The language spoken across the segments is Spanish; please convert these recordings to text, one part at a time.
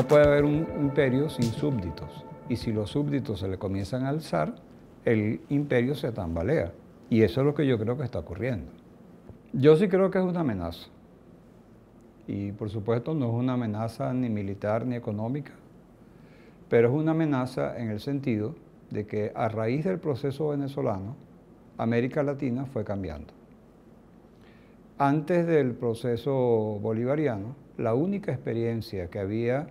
No puede haber un imperio sin súbditos. Y si los súbditos se le comienzan a alzar, el imperio se tambalea. Y eso es lo que yo creo que está ocurriendo. Yo sí creo que es una amenaza. Y por supuesto no es una amenaza ni militar ni económica, pero es una amenaza en el sentido de que a raíz del proceso venezolano, América Latina fue cambiando. Antes del proceso bolivariano, la única experiencia que había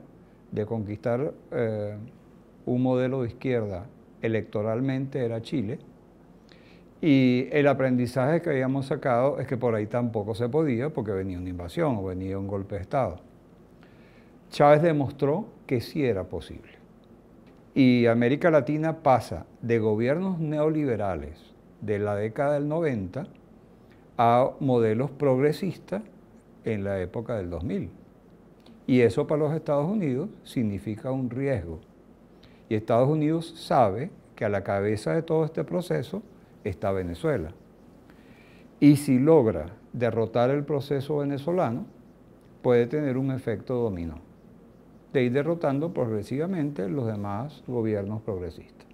de conquistar eh, un modelo de izquierda electoralmente era Chile. Y el aprendizaje que habíamos sacado es que por ahí tampoco se podía porque venía una invasión o venía un golpe de Estado. Chávez demostró que sí era posible. Y América Latina pasa de gobiernos neoliberales de la década del 90 a modelos progresistas en la época del 2000. Y eso para los Estados Unidos significa un riesgo. Y Estados Unidos sabe que a la cabeza de todo este proceso está Venezuela. Y si logra derrotar el proceso venezolano, puede tener un efecto dominó de ir derrotando progresivamente los demás gobiernos progresistas.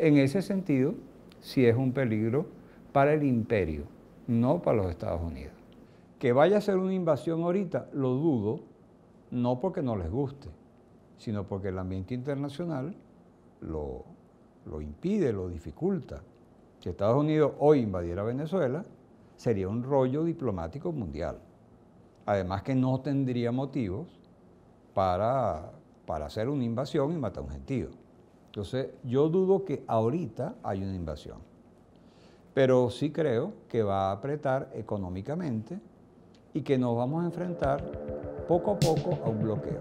en ese sentido, sí es un peligro para el imperio, no para los Estados Unidos. Que vaya a ser una invasión ahorita, lo dudo, no porque no les guste, sino porque el ambiente internacional lo, impide, lo dificulta. Si Estados Unidos hoy invadiera Venezuela, sería un rollo diplomático mundial. Además que no tendría motivos para, para hacer una invasión y matar a un gentío. Entonces, yo dudo que ahorita haya una invasión. Pero sí creo que va a apretar económicamente y que nos vamos a enfrentar poco a poco a un bloqueo.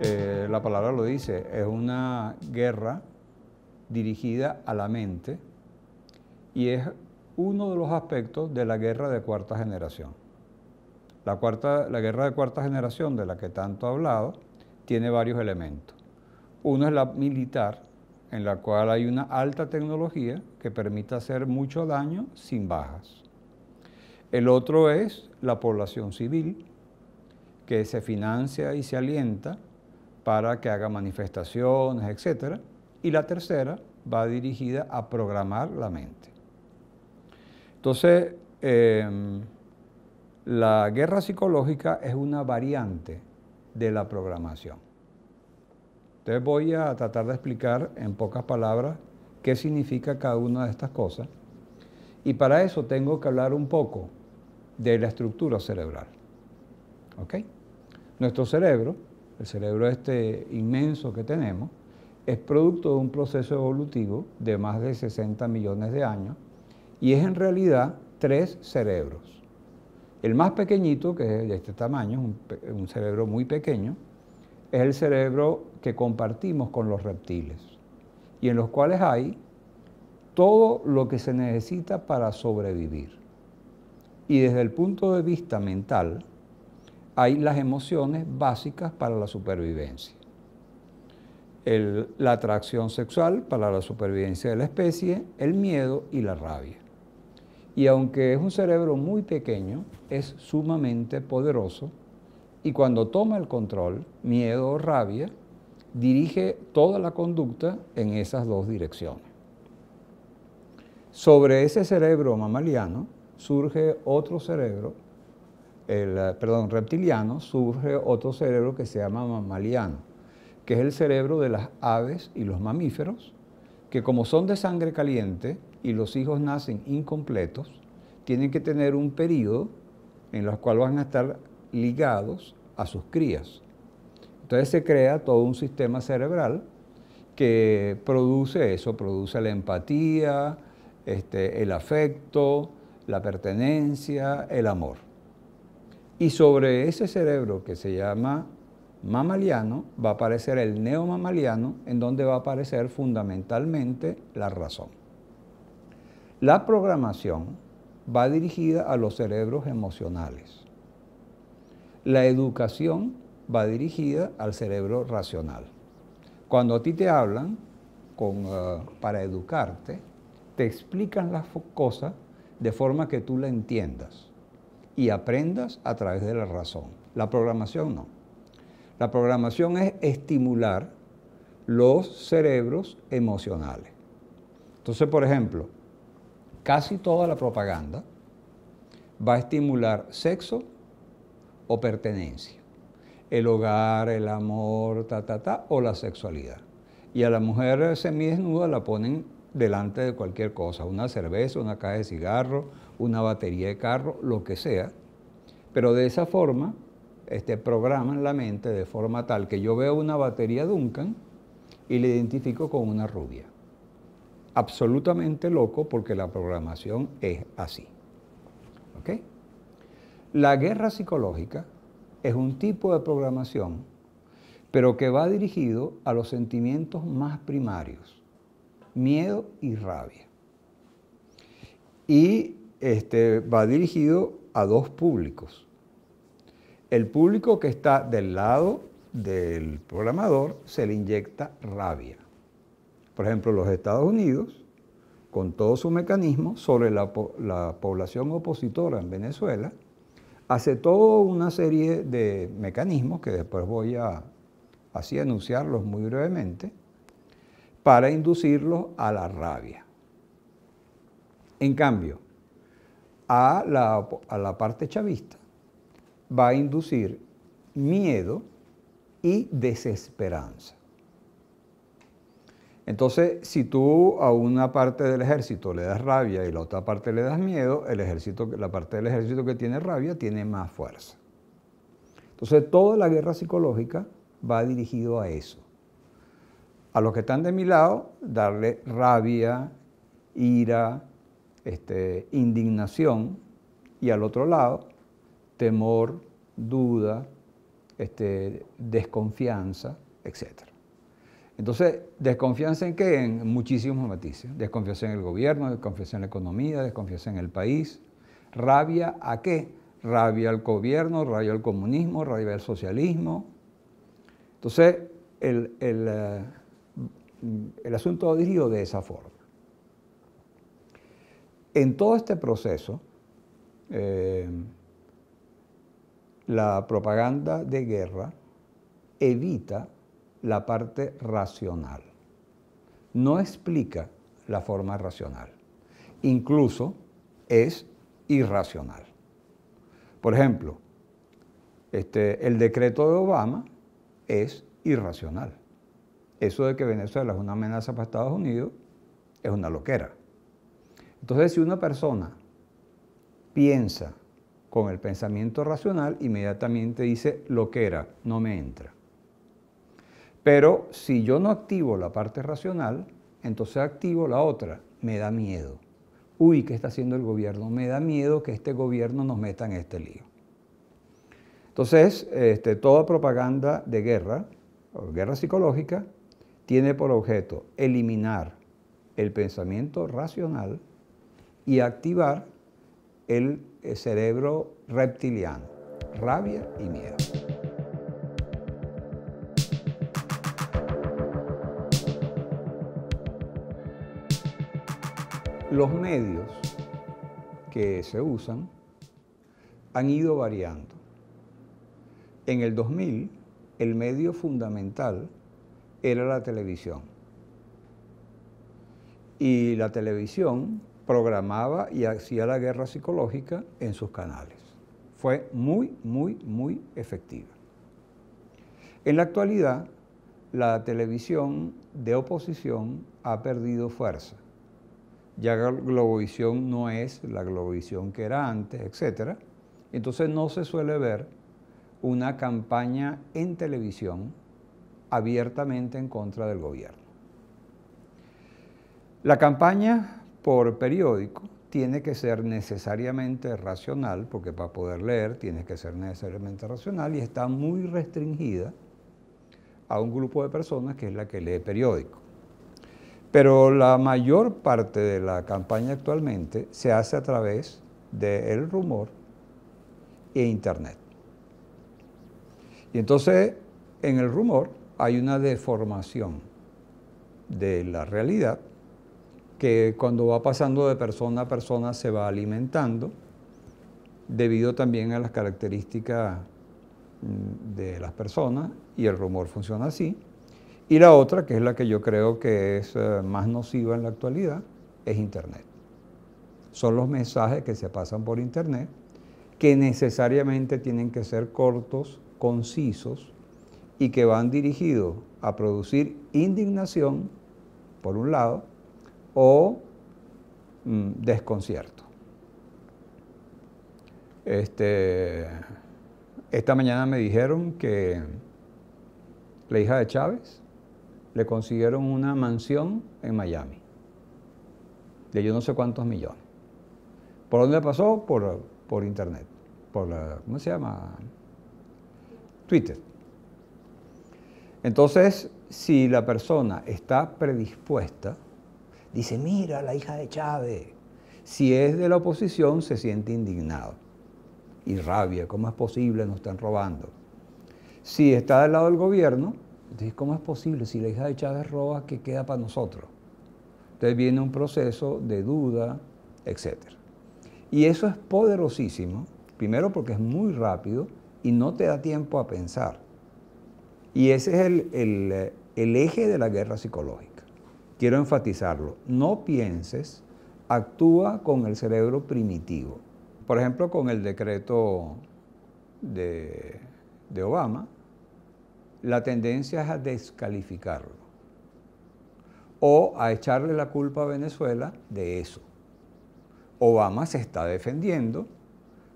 Eh, la palabra lo dice, es una guerra dirigida a la mente y es uno de los aspectos de la guerra de cuarta generación. La, cuarta, la guerra de cuarta generación de la que tanto he hablado tiene varios elementos. Uno es la militar, en la cual hay una alta tecnología que permite hacer mucho daño sin bajas. El otro es la población civil, que se financia y se alienta para que haga manifestaciones, etc. Y la tercera va dirigida a programar la mente. Entonces, em, la guerra psicológica es una variante de la programación. Entonces voy a tratar de explicar en pocas palabras qué significa cada una de estas cosas. Y para eso tengo que hablar un poco de la estructura cerebral. ¿Ok? Nuestro cerebro, el cerebro este inmenso que tenemos, es producto de un proceso evolutivo de más de 60 millones de años y es en realidad tres cerebros. El más pequeñito, que es de este tamaño, es un cerebro muy pequeño, es el cerebro que compartimos con los reptiles y en los cuales hay todo lo que se necesita para sobrevivir. Y desde el punto de vista mental, hay las emociones básicas para la supervivencia. la atracción sexual para la supervivencia de la especie, el miedo y la rabia. Y aunque es un cerebro muy pequeño, es sumamente poderoso y cuando toma el control, miedo o rabia, dirige toda la conducta en esas dos direcciones. Sobre ese cerebro mamaliano surge otro cerebro, el, eh, perdón, reptiliano, surge otro cerebro que se llama mamaliano, que es el cerebro de las aves y los mamíferos, que como son de sangre caliente y los hijos nacen incompletos, tienen que tener un periodo en el cual van a estar ligados a sus crías. Entonces se crea todo un sistema cerebral que produce eso, produce la empatía, este, el afecto, la pertenencia, el amor. Y sobre ese cerebro que se llama mamaliano va a aparecer el neomamaliano, en donde va a aparecer fundamentalmente la razón. La programación va dirigida a los cerebros emocionales. La educación va dirigida al cerebro racional. Cuando a ti te hablan eh, para educarte, te explican las cosas de forma que tú la entiendas y aprendas a través de la razón. La programación no. La programación es estimular los cerebros emocionales. Entonces, por ejemplo, casi toda la propaganda va a estimular sexo o pertenencia. El hogar, el amor, ta, ta, ta, o la sexualidad. Y a la mujer semidesnuda la ponen delante de cualquier cosa, una cerveza, una caja de cigarro, una batería de carro, lo que sea. Pero de esa forma, este, programan la mente de forma tal que yo veo una batería Duncan y la identifico con una rubia. Absolutamente loco porque la programación es así. ¿Ok? La guerra psicológica es un tipo de programación, pero que va dirigido a los sentimientos más primarios, miedo y rabia. Y este, va dirigido a dos públicos. El público que está del lado del programador se le inyecta rabia. Por ejemplo, los Estados Unidos, con todo su mecanismo sobre la población opositora en Venezuela, hace toda una serie de mecanismos que después voy a así enunciarlos muy brevemente, para inducirlos a la rabia. En cambio, a la, a la parte chavista va a inducir miedo y desesperanza. Entonces, si tú a una parte del ejército le das rabia y a la otra parte le das miedo, el ejército, la parte del ejército que tiene rabia tiene más fuerza. Entonces, toda la guerra psicológica va dirigida a eso. A los que están de mi lado, darle rabia, ira, este, indignación, y al otro lado, temor, duda, este, desconfianza, etc. Entonces, desconfianza en qué? En muchísimos matices. Desconfianza en el gobierno, desconfianza en la economía, desconfianza en el país. Rabia a qué? Rabia al gobierno, rabia al comunismo, rabia al socialismo. Entonces, el, eh, asunto ha asunto dirigido de esa forma. En todo este proceso, eh, la propaganda de guerra evita la parte racional. No explica la forma racional. Incluso es irracional. Por ejemplo, este, el decreto de Obama es irracional. Eso de que Venezuela es una amenaza para Estados Unidos es una loquera. Entonces, si una persona piensa con el pensamiento racional, inmediatamente dice loquera, no me entra. Pero si yo no activo la parte racional, entonces activo la otra, me da miedo. Uy, ¿qué está haciendo el gobierno? Me da miedo que este gobierno nos meta en este lío. Entonces, este, toda propaganda de guerra, guerra psicológica, tiene por objeto eliminar el pensamiento racional y activar el eh, cerebro reptiliano, rabia y miedo. los medios que se usan han ido variando. En el 2000, el medio fundamental era la televisión. Y la televisión programaba y hacía la guerra psicológica en sus canales. Fue muy, muy, muy efectiva. En la actualidad, la televisión de oposición ha perdido fuerza ya Globovisión no es la Globovisión que era antes, etc. Entonces no se suele ver una campaña en televisión abiertamente en contra del gobierno. La campaña por periódico tiene que ser necesariamente racional, porque para poder leer tiene que ser necesariamente racional y está muy restringida a un grupo de personas que es la que lee periódico. Pero la mayor parte de la campaña actualmente se hace a través del rumor e Internet. Y entonces en el rumor hay una deformación de la realidad que cuando va pasando de persona a persona se va alimentando debido también a las características mm, de las personas y el rumor funciona así. Y la otra, que es la que yo creo que es eh, más nociva en la actualidad, es Internet. Son los mensajes que se pasan por Internet, que necesariamente tienen que ser cortos, concisos y que van dirigidos a producir indignación, por un lado, o mm, desconcierto. Este, esta mañana me dijeron que la hija de Chávez le consiguieron una mansión en Miami, de yo no sé cuántos millones. ¿Por dónde pasó? Por, internet, por la, ¿cómo se llama? Twitter. Entonces, si la persona está predispuesta, dice, mira, la hija de Chávez, si es de la oposición, se siente indignado y rabia, ¿cómo es posible? Nos están robando. Si está del lado del gobierno, entonces, ¿cómo es posible si la hija de Chávez roba, qué queda para nosotros? Entonces viene un proceso de duda, etc. Y eso es poderosísimo, primero porque es muy rápido y no te da tiempo a pensar. Y ese es el, eh, el eje de la guerra psicológica. Quiero enfatizarlo, no pienses, actúa con el cerebro primitivo. Por ejemplo, con el decreto de, de Obama, la tendencia es a descalificarlo o a echarle la culpa a Venezuela de eso. Obama se está defendiendo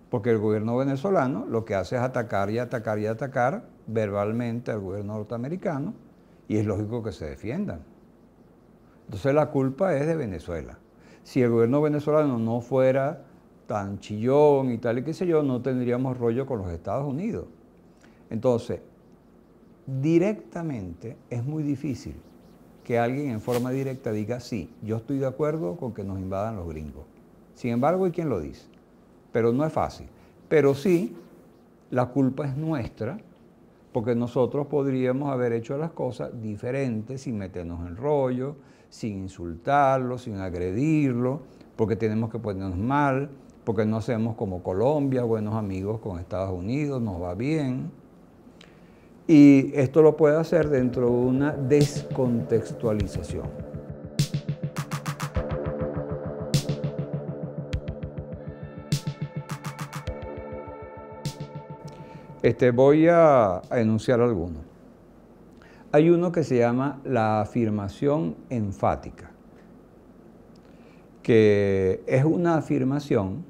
porque el gobierno venezolano lo que hace es atacar y atacar y atacar verbalmente al gobierno norteamericano y es lógico que se defiendan. Entonces la culpa es de Venezuela. Si el gobierno venezolano no fuera tan chillón y tal y qué sé yo, no tendríamos rollo con los Estados Unidos. Entonces, directamente es muy difícil que alguien en forma directa diga, sí, yo estoy de acuerdo con que nos invadan los gringos. Sin embargo, ¿y quién lo dice, pero no es fácil. Pero sí, la culpa es nuestra, porque nosotros podríamos haber hecho las cosas diferentes, sin meternos en rollo, sin insultarlo, sin agredirlo, porque tenemos que ponernos mal, porque no hacemos como Colombia, buenos amigos con Estados Unidos, nos va bien y esto lo puede hacer dentro de una descontextualización. Este, voy a, enunciar algunos. Hay uno que se llama la afirmación enfática, que es una afirmación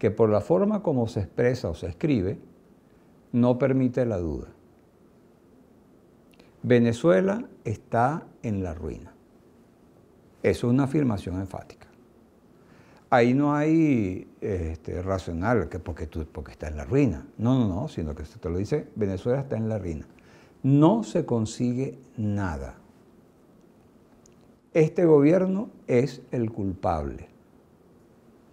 que por la forma como se expresa o se escribe, no permite la duda. Venezuela está en la ruina. es una afirmación enfática. Ahí no hay este, racional que porque, porque está en la ruina. No, no, no, sino que se te lo dice, Venezuela está en la ruina. No se consigue nada. Este gobierno es el culpable.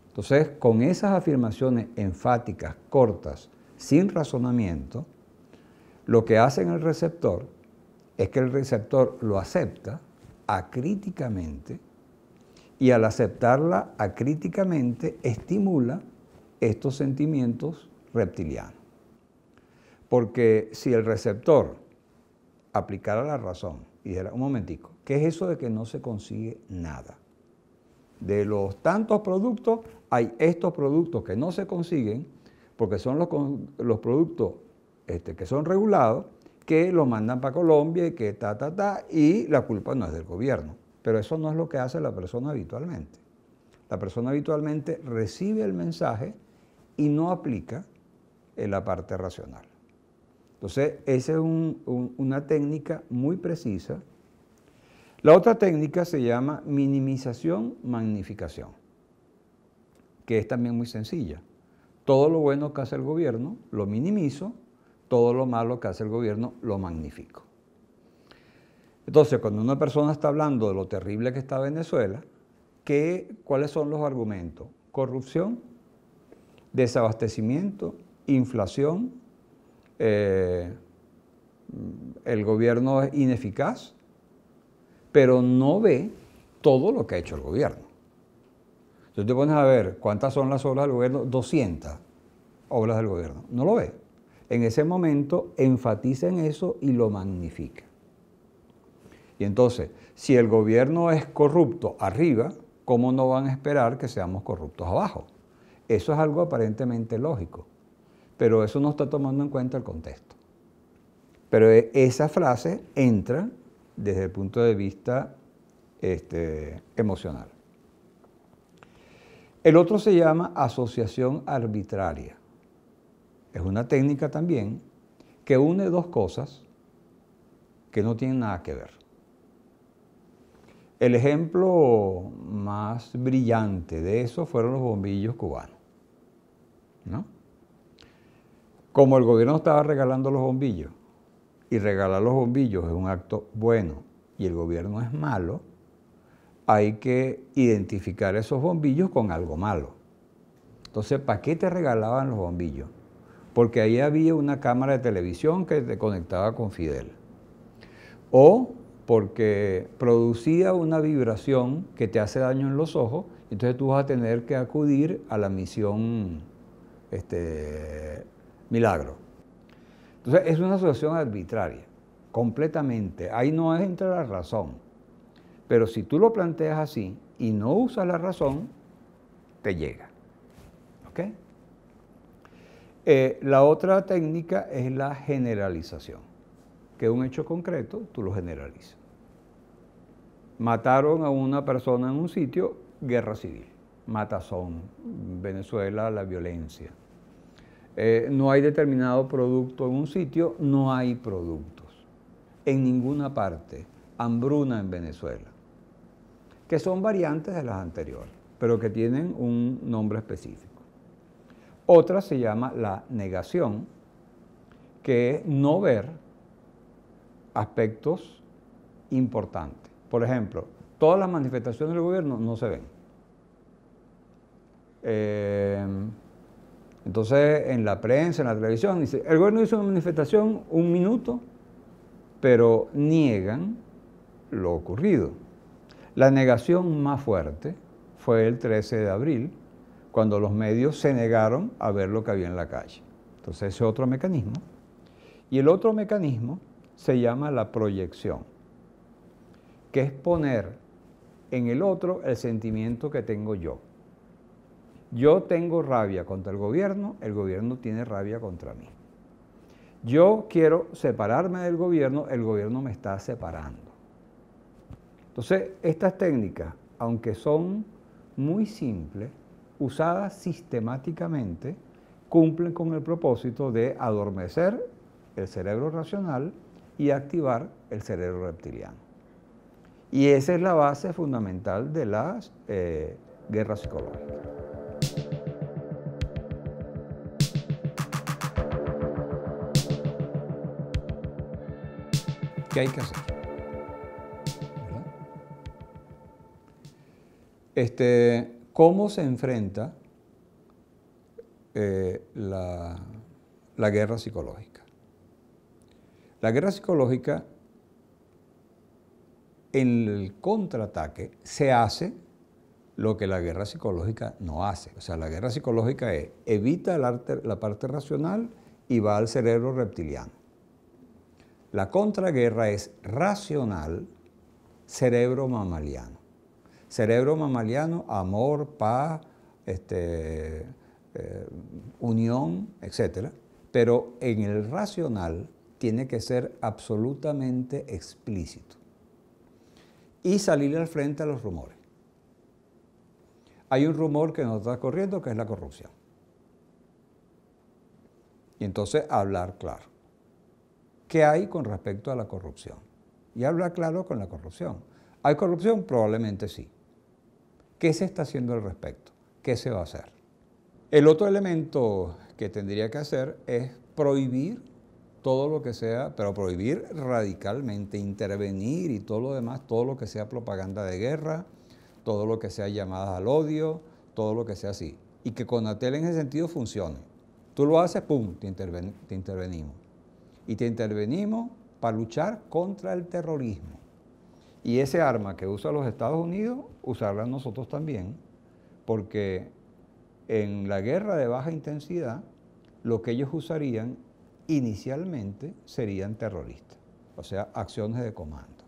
Entonces, con esas afirmaciones enfáticas, cortas, sin razonamiento, lo que hacen el receptor es que el receptor lo acepta acríticamente y al aceptarla acríticamente estimula estos sentimientos reptilianos. Porque si el receptor aplicara la razón y dijera, un momentico, ¿qué es eso de que no se consigue nada? De los tantos productos, hay estos productos que no se consiguen porque son los, los productos este, que son regulados que lo mandan para Colombia y que ta, ta, ta, y la culpa no es del gobierno. Pero eso no es lo que hace la persona habitualmente. La persona habitualmente recibe el mensaje y no aplica en la parte racional. Entonces, esa es una técnica muy precisa. La otra técnica se llama minimización-magnificación, que es también muy sencilla. Todo lo bueno que hace el gobierno lo minimizo todo lo malo que hace el gobierno lo magnifico. Entonces, cuando una persona está hablando de lo terrible que está Venezuela, ¿qué, ¿cuáles son los argumentos? Corrupción, desabastecimiento, inflación, eh, el gobierno es ineficaz, pero no ve todo lo que ha hecho el gobierno. Entonces te pones a ver cuántas son las obras del gobierno, 200 obras del gobierno, no lo ve en ese momento enfatiza en eso y lo magnifica. Y entonces, si el gobierno es corrupto arriba, ¿cómo no van a esperar que seamos corruptos abajo? Eso es algo aparentemente lógico, pero eso no está tomando en cuenta el contexto. Pero e, esa frase entra desde el punto de vista este, emocional. El otro se llama asociación arbitraria. Es una técnica también que une dos cosas que no tienen nada que ver. El ejemplo más brillante de eso fueron los bombillos cubanos. Como el gobierno estaba regalando los bombillos, y regalar los bombillos es un acto bueno y el gobierno es malo, hay que identificar esos bombillos con algo malo. Entonces, ¿para qué te regalaban los bombillos? porque ahí había una cámara de televisión que te conectaba con Fidel. O porque producía una vibración que te hace daño en los ojos, entonces tú vas a tener que acudir a la misión este, milagro. Entonces es una situación arbitraria, completamente. Ahí no entra la razón. Pero si tú lo planteas así y no usas la razón, te llega. Eh, la otra técnica es la generalización, que un hecho concreto tú lo generalizas. Mataron a una persona en un sitio, guerra civil, matazón, Venezuela, la violencia. Eh, no hay determinado producto en un sitio, no hay productos. En ninguna parte, hambruna en Venezuela, que son variantes de las anteriores, pero que tienen un nombre específico. Otra se llama la negación, que es no ver aspectos importantes. Por ejemplo, todas las manifestaciones del gobierno no se ven. Em, entonces, en la prensa, en la televisión, dice, el gobierno hizo una manifestación un minuto, pero niegan lo ocurrido. La negación más fuerte fue el 13 de abril, cuando los medios se negaron a ver lo que había en la calle. Entonces ese es otro mecanismo. Y el otro mecanismo se llama la proyección, que es poner en el otro el sentimiento que tengo yo. Yo tengo rabia contra el gobierno, el gobierno tiene rabia contra mí. Yo quiero separarme del gobierno, el gobierno me está separando. Entonces, estas técnicas, aunque son muy simples, usadas sistemáticamente, cumplen con el propósito de adormecer el cerebro racional y activar el cerebro reptiliano. Y esa es la base fundamental de las eh, guerras psicológicas. ¿Qué hay que hacer? Este, cómo se enfrenta eh, la, guerra psicológica. La guerra psicológica en el contraataque se hace lo que la guerra psicológica no hace. O sea, la guerra psicológica evita la parte racional y va al cerebro reptiliano. La contraguerra es racional, cerebro mamaliano. Cerebro mamaliano, amor, paz, este, eh, unión, etc. Pero en el racional tiene que ser absolutamente explícito y salir al frente a los rumores. Hay un rumor que nos está corriendo que es la corrupción. Y entonces hablar claro. ¿Qué hay con respecto a la corrupción? Y hablar claro con la corrupción. ¿Hay corrupción? Probablemente sí. ¿Qué se está haciendo al respecto? ¿Qué se va a hacer? El otro elemento que tendría que hacer es prohibir todo lo que sea, pero prohibir radicalmente, intervenir y todo lo demás, todo lo que sea propaganda de guerra, todo lo que sea llamadas al odio, todo lo que sea así. Y que con Conatel en ese sentido funcione. Tú lo haces, ¡pum!, te intervenimos. Y te intervenimos para luchar contra el terrorismo. Y ese arma que usa los Estados Unidos, usarla nosotros también, porque en la guerra de baja intensidad, lo que ellos usarían inicialmente serían terroristas, o sea, acciones de comando.